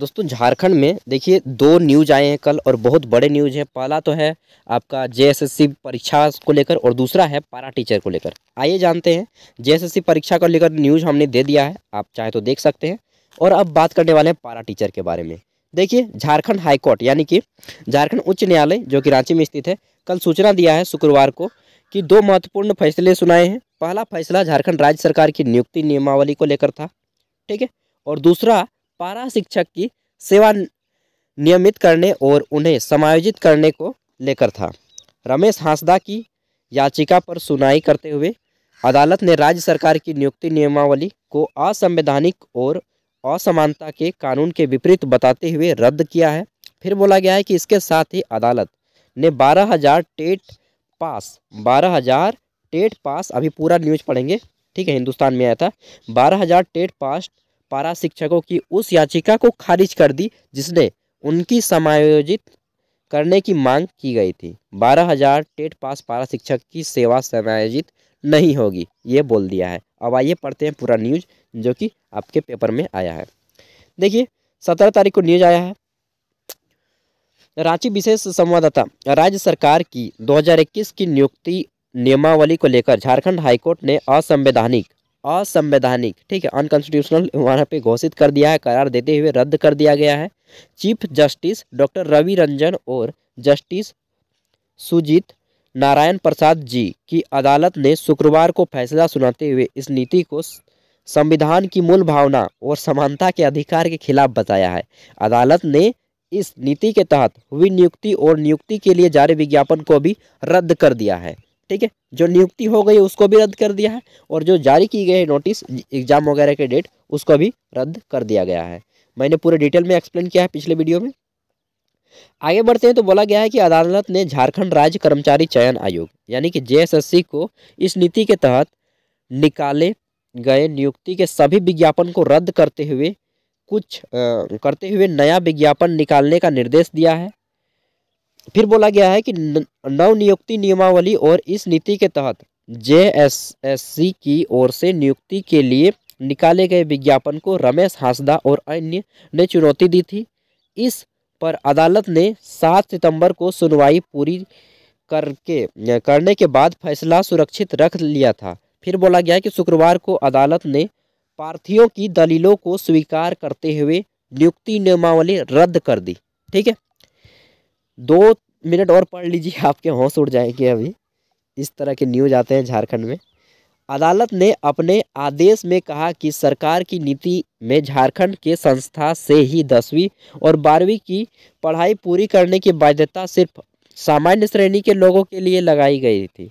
दोस्तों झारखंड में देखिए दो न्यूज आए हैं कल और बहुत बड़े न्यूज है पहला तो है आपका जेएसएससी परीक्षा को लेकर और दूसरा है पारा टीचर को लेकर आइए जानते हैं जेएसएससी परीक्षा को लेकर न्यूज हमने दे दिया है आप चाहे तो देख सकते हैं और अब बात करने वाले हैं पारा टीचर के बारे में देखिए झारखंड हाईकोर्ट यानी कि झारखंड उच्च न्यायालय जो कि रांची में स्थित है कल सूचना दिया है शुक्रवार को कि दो महत्वपूर्ण फैसले सुनाए हैं पहला फैसला झारखंड राज्य सरकार की नियुक्ति नियमावली को लेकर था ठीक है और दूसरा पारा शिक्षक की सेवा नियमित करने और उन्हें समायोजित करने को लेकर था रमेश हांसदा की याचिका पर सुनाई करते हुए अदालत ने राज्य सरकार की नियुक्ति नियमावली को असंवैधानिक और असमानता के कानून के विपरीत बताते हुए रद्द किया है फिर बोला गया है कि इसके साथ ही अदालत ने बारह हज़ार टेट पास बारह हज़ार टेट पास अभी पूरा न्यूज पढ़ेंगे ठीक है हिंदुस्तान में आया था बारह हज़ार टेट पास पारा शिक्षकों की उस याचिका को खारिज कर दी जिसने उनकी समायोजित करने की मांग की गई थी बारह हजार टेट पास पारा शिक्षक की सेवा समायोजित नहीं होगी ये बोल दिया है अब आइए पढ़ते हैं पूरा न्यूज जो कि आपके पेपर में आया है देखिए सत्रह तारीख को न्यूज आया है रांची विशेष संवाददाता राज्य सरकार की 2021 की नियुक्ति नियमावली को लेकर झारखंड हाईकोर्ट ने असंवैधानिक असंवैधानिक ठीक है अनकॉन्स्टिट्यूशनल वहाँ पे घोषित कर दिया है करार देते हुए रद्द कर दिया गया है chief justice doctor Ravi Ranjan और जस्टिस सुजीत नारायण प्रसाद जी की अदालत ने शुक्रवार को फैसला सुनाते हुए इस नीति को संविधान की मूल भावना और समानता के अधिकार के खिलाफ बताया है अदालत ने इस नीति के तहत हुई नियुक्ति और नियुक्ति के लिए जारी विज्ञापन को भी रद्द कर दिया है ठीक है जो नियुक्ति हो गई उसको भी रद्द कर दिया है और जो जारी की गई है नोटिस एग्जाम वगैरह के डेट उसको भी रद्द कर दिया गया है मैंने पूरे डिटेल में एक्सप्लेन किया है पिछले वीडियो में आगे बढ़ते हैं तो बोला गया है कि अदालत ने झारखंड राज्य कर्मचारी चयन आयोग यानी कि जे को इस नीति के तहत निकाले गए नियुक्ति के सभी विज्ञापन को रद्द करते हुए कुछ आ, करते हुए नया विज्ञापन निकालने का निर्देश दिया है फिर बोला गया है कि नव नियुक्ति नियमावली और इस नीति के तहत जे एस एस सी की ओर से नियुक्ति के लिए निकाले गए विज्ञापन को रमेश हांसदा और अन्य ने चुनौती दी थी इस पर अदालत ने सात सितंबर को सुनवाई पूरी करके करने के बाद फैसला सुरक्षित रख लिया था फिर बोला गया कि शुक्रवार को अदालत ने पार्थियों की दलीलों को स्वीकार करते हुए नियुक्ति नियमावली रद्द कर दी ठीक है दो मिनट और पढ़ लीजिए आपके होश उड़ जाएंगे अभी इस तरह के न्यूज आते हैं झारखंड में अदालत ने अपने आदेश में कहा कि सरकार की नीति में झारखंड के संस्था से ही दसवीं और बारहवीं की पढ़ाई पूरी करने की बाध्यता सिर्फ सामान्य श्रेणी के लोगों के लिए लगाई गई थी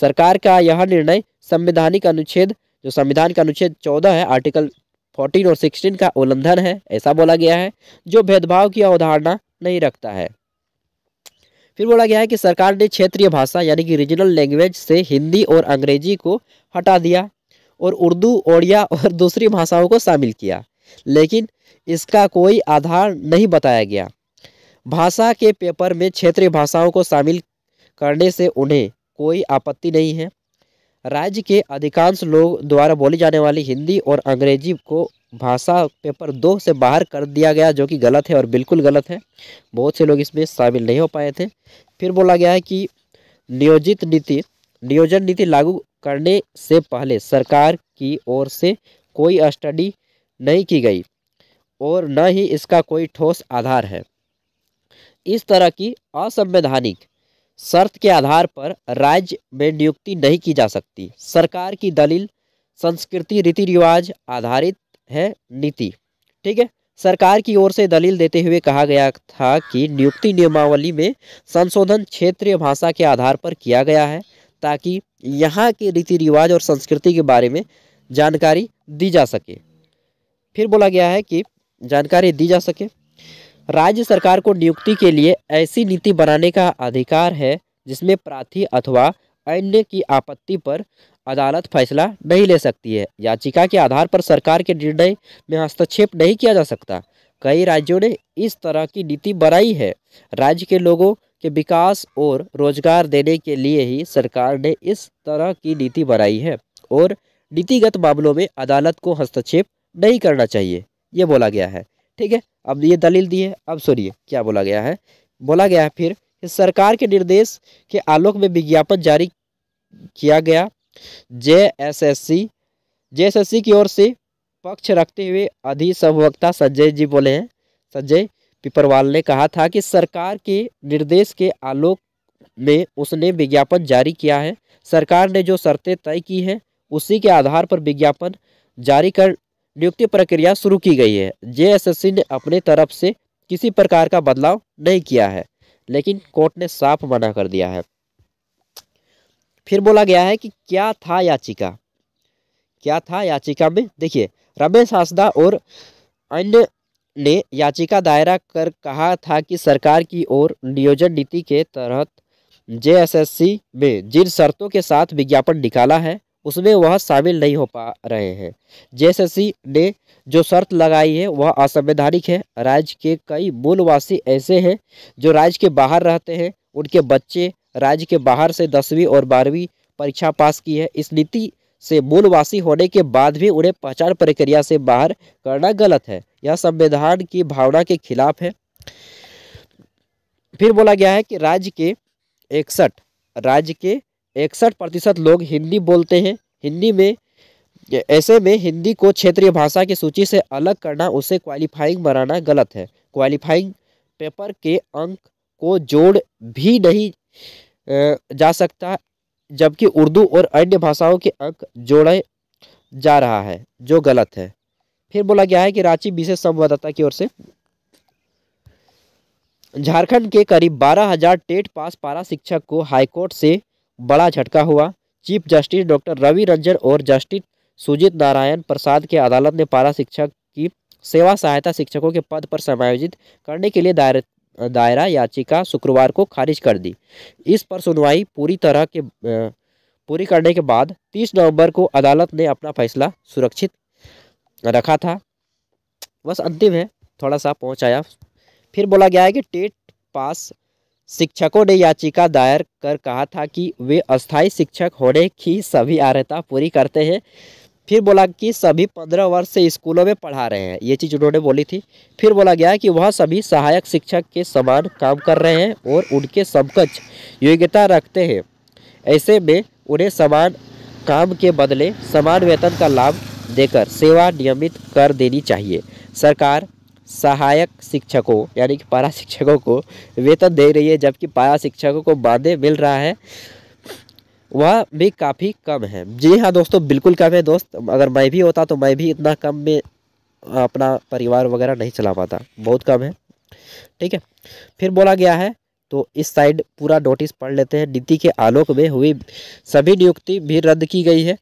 सरकार का यह निर्णय संवैधानिक अनुच्छेद जो संविधान का अनुच्छेद चौदह है आर्टिकल फोर्टीन और सिक्सटीन का उल्लंघन है ऐसा बोला गया है जो भेदभाव की अवधारणा नहीं रखता है फिर बोला गया है कि सरकार ने क्षेत्रीय भाषा यानी कि रीजनल लैंग्वेज से हिंदी और अंग्रेजी को हटा दिया और उर्दू ओडिया और दूसरी भाषाओं को शामिल किया लेकिन इसका कोई आधार नहीं बताया गया भाषा के पेपर में क्षेत्रीय भाषाओं को शामिल करने से उन्हें कोई आपत्ति नहीं है राज्य के अधिकांश लोग द्वारा बोली जाने वाली हिंदी और अंग्रेजी को भाषा पेपर दो से बाहर कर दिया गया जो कि गलत है और बिल्कुल गलत है बहुत से लोग इसमें शामिल नहीं हो पाए थे फिर बोला गया है कि नियोजित नीति नियोजन नीति लागू करने से पहले सरकार की ओर से कोई स्टडी नहीं की गई और न ही इसका कोई ठोस आधार है इस तरह की असंवैधानिक शर्त के आधार पर राज्य में नियुक्ति नहीं की जा सकती सरकार की दलील संस्कृति रीति रिवाज आधारित है नीति ठीक है सरकार की ओर से दलील देते हुए कहा गया था कि नियुक्ति नियमावली में संशोधन क्षेत्रीय भाषा के आधार पर किया गया है ताकि यहाँ के रीति रिवाज और संस्कृति के बारे में जानकारी दी जा सके फिर बोला गया है कि जानकारी दी जा सके राज्य सरकार को नियुक्ति के लिए ऐसी नीति बनाने का अधिकार है जिसमें प्रार्थी अथवा अन्य की आपत्ति पर अदालत फैसला नहीं ले सकती है याचिका के आधार पर सरकार के निर्णय में हस्तक्षेप नहीं किया जा सकता कई राज्यों ने इस तरह की नीति बनाई है राज्य के लोगों के विकास और रोजगार देने के लिए ही सरकार ने इस तरह की नीति बनाई है और नीतिगत मामलों में अदालत को हस्तक्षेप नहीं करना चाहिए ये बोला गया है ठीक है अब ये दलील दी है अब सुनिए क्या बोला गया है बोला गया है फिर कि सरकार के निर्देश के आलोक में विज्ञापन जारी किया गया J S S C J S S C की ओर से पक्ष रखते हुए अधिसंभवक्ता संजय जी बोले हैं संजय पिपरवाल ने कहा था कि सरकार के निर्देश के आलोक में उसने विज्ञापन जारी किया है सरकार ने जो शर्तें तय की हैं उसी के आधार पर विज्ञापन जारी कर नियुक्ति प्रक्रिया शुरू की गई है जे ने अपने तरफ से किसी प्रकार का बदलाव नहीं किया है लेकिन कोर्ट ने साफ मना कर दिया है फिर बोला गया है कि क्या था याचिका क्या था याचिका में देखिए रमेश हासदा और अन्य ने याचिका दायरा कर कहा था कि सरकार की ओर नियोजन नीति के तहत सी में जिन शर्तों के साथ विज्ञापन निकाला है उसमें वह शामिल नहीं हो पा रहे हैं सी ने जो शर्त लगाई है वह असंवैधानिक है राज्य के कई मूलवासी ऐसे हैं जो राज्य के बाहर रहते हैं उनके बच्चे राज्य के बाहर से दसवीं और बारहवीं परीक्षा पास की है इस नीति से मूलवासी होने के बाद भी उन्हें पहचान प्रक्रिया से बाहर करना गलत है यह संविधान की भावना के खिलाफ है फिर बोला गया है कि राज्य के इकसठ राज्य के इकसठ प्रतिशत लोग हिंदी बोलते हैं हिंदी में ऐसे में हिंदी को क्षेत्रीय भाषा की सूची से अलग करना उसे क्वालिफाइंग बनाना गलत है क्वालिफाइंग पेपर के अंक को जोड़ भी नहीं जा सकता है जबकि उर्दू और अन्य भाषाओं के अंक जोड़े जा रहा है जो गलत है फिर बोला गया है कि रांची विशेष संवाददाता की ओर से झारखंड के करीब बारह हजार टेट पास पारा शिक्षक को हाईकोर्ट से बड़ा झटका हुआ chief justice doctor Ravi Ranjan और जस्टिस सुजीत नारायण प्रसाद के अदालत ने पारा शिक्षक की सेवा सहायता शिक्षकों के पद पर समायोजित करने के लिए दायर दायरा याचिका शुक्रवार को खारिज कर दी इस पर सुनवाई पूरी तरह के पूरी करने के बाद 30 नवंबर को अदालत ने अपना फैसला सुरक्षित रखा था बस अंतिम है थोड़ा सा पहुंचाया फिर बोला गया है कि टेट पास शिक्षकों ने याचिका दायर कर कहा था कि वे अस्थाई शिक्षक होने की सभी अर्हता पूरी करते हैं फिर बोला कि सभी पंद्रह वर्ष से स्कूलों में पढ़ा रहे हैं ये चीज़ उन्होंने बोली थी फिर बोला गया कि वह सभी सहायक शिक्षक के समान काम कर रहे हैं और उनके समकक्ष योग्यता रखते हैं ऐसे में उन्हें समान काम के बदले समान वेतन का लाभ देकर सेवा नियमित कर देनी चाहिए सरकार सहायक शिक्षकों यानी कि पारा शिक्षकों को वेतन दे रही है जबकि पारा शिक्षकों को बाधे मिल रहा है वह भी काफ़ी कम है जी हाँ दोस्तों बिल्कुल कम है दोस्त अगर मैं भी होता तो मैं भी इतना कम में अपना परिवार वगैरह नहीं चला पाता बहुत कम है ठीक है फिर बोला गया है तो इस साइड पूरा नोटिस पढ़ लेते हैं नीति के आलोक में हुई सभी नियुक्ति भी रद्द की गई है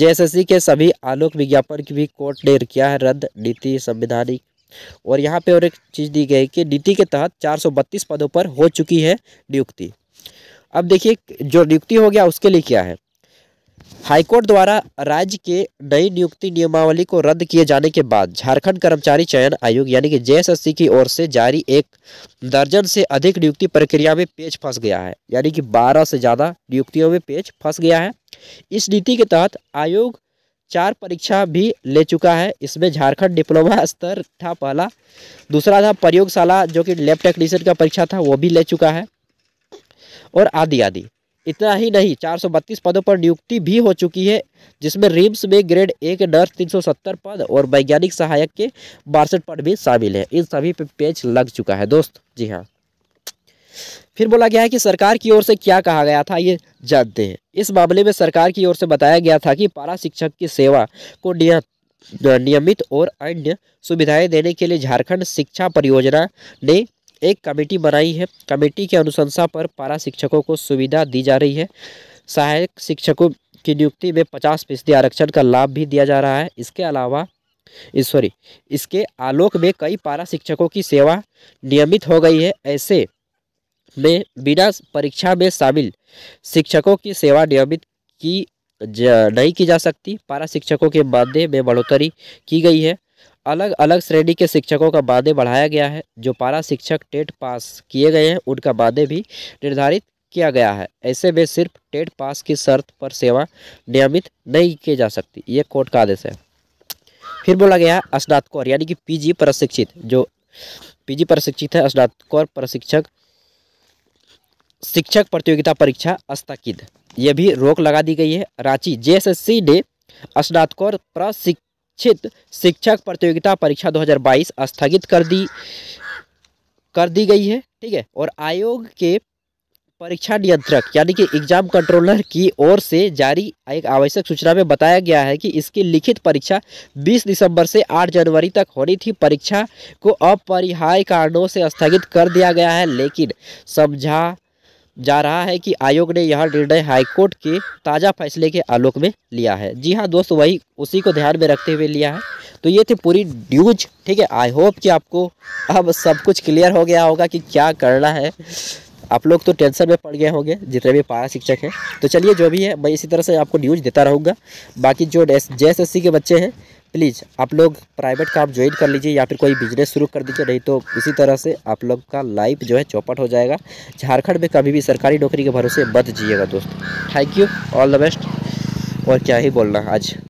जेएसएससी के सभी आलोक विज्ञापन की भी कोर्ट ने किया है रद्द नीति संविधानिक और यहाँ पे और एक चीज़ दी गई कि नीति के तहत चार पदों पर हो चुकी है नियुक्ति अब देखिए जो नियुक्ति हो गया उसके लिए क्या है हाईकोर्ट द्वारा राज्य के नई नियुक्ति नियमावली को रद्द किए जाने के बाद झारखंड कर्मचारी चयन आयोग यानी कि जे की ओर से जारी एक दर्जन से अधिक नियुक्ति प्रक्रिया में पेज फंस गया है यानी कि 12 से ज़्यादा नियुक्तियों में पेज फंस गया है इस नीति के तहत आयोग चार परीक्षा भी ले चुका है इसमें झारखंड डिप्लोमा स्तर था पहला दूसरा था प्रयोगशाला जो कि लैब टेक्नीशियन का परीक्षा था वो भी ले चुका है और आदि आदि इतना ही नहीं 432 पदों पर नियुक्ति भी हो चुकी है जिसमें रिम्स में ग्रेड ए के नर्स 370 पद और वैज्ञानिक सहायक के बासठ पद भी शामिल है इन सभी पे पेज लग चुका है दोस्त जी हाँ फिर बोला गया है कि सरकार की ओर से क्या कहा गया था ये जानते हैं इस मामले में सरकार की ओर से बताया गया था कि पारा शिक्षक की सेवा को नियत नियमित और अन्य सुविधाएं देने के लिए झारखंड शिक्षा परियोजना ने एक कमेटी बनाई है कमेटी के अनुशंसा पर पारा शिक्षकों को सुविधा दी जा रही है सहायक शिक्षकों की नियुक्ति में पचास फीसदी आरक्षण का लाभ भी दिया जा रहा है इसके अलावा सॉरी इसके आलोक में कई पारा शिक्षकों की सेवा नियमित हो गई है ऐसे में बिना परीक्षा में शामिल शिक्षकों की सेवा नियमित की नहीं की जा सकती पारा शिक्षकों के मानदेय में बढ़ोतरी की गई है अलग अलग श्रेणी के शिक्षकों का वादे बढ़ाया गया है जो पारा शिक्षक टेट पास किए गए हैं उनका वादे भी निर्धारित किया गया है ऐसे में सिर्फ टेट पास की शर्त पर सेवा नियमित नहीं की जा सकती ये कोर्ट का आदेश है फिर बोला गया स्नातकोर यानी कि पीजी प्रशिक्षित जो पीजी प्रशिक्षित है स्नातकोर प्रशिक्षक शिक्षक प्रतियोगिता परीक्षा स्थगित यह भी रोक लगा दी गई है रांची सी ने स्नातकोर प्रशिक्षित इच्छित शिक्षक प्रतियोगिता परीक्षा 2022 स्थगित कर दी कर दी गई है ठीक है और आयोग के परीक्षा नियंत्रक यानी कि एग्जाम कंट्रोलर की ओर से जारी एक आवश्यक सूचना में बताया गया है कि इसकी लिखित परीक्षा 20 दिसंबर से 8 जनवरी तक होनी थी परीक्षा को अपरिहार्य कारणों से स्थगित कर दिया गया है लेकिन समझा जा रहा है कि आयोग ने यह निर्णय हाईकोर्ट के ताज़ा फैसले के आलोक में लिया है जी हाँ दोस्त वही उसी को ध्यान में रखते हुए लिया है तो ये थी पूरी न्यूज ठीक है आई होप कि आपको अब सब कुछ क्लियर हो गया होगा कि क्या करना है आप लोग तो टेंशन में पड़ गए होंगे जितने भी पारा शिक्षक हैं तो चलिए जो भी है मैं इसी तरह से आपको न्यूज़ देता रहूँगा बाकी जो जे एस के बच्चे हैं प्लीज़ आप लोग प्राइवेट का आप ज्वाइन कर लीजिए या फिर कोई बिजनेस शुरू कर दीजिए नहीं तो इसी तरह से आप लोग का लाइफ जो है चौपट हो जाएगा झारखंड में कभी भी सरकारी नौकरी के भरोसे मत जिएगा दोस्त thank you all the best और क्या ही बोलना आज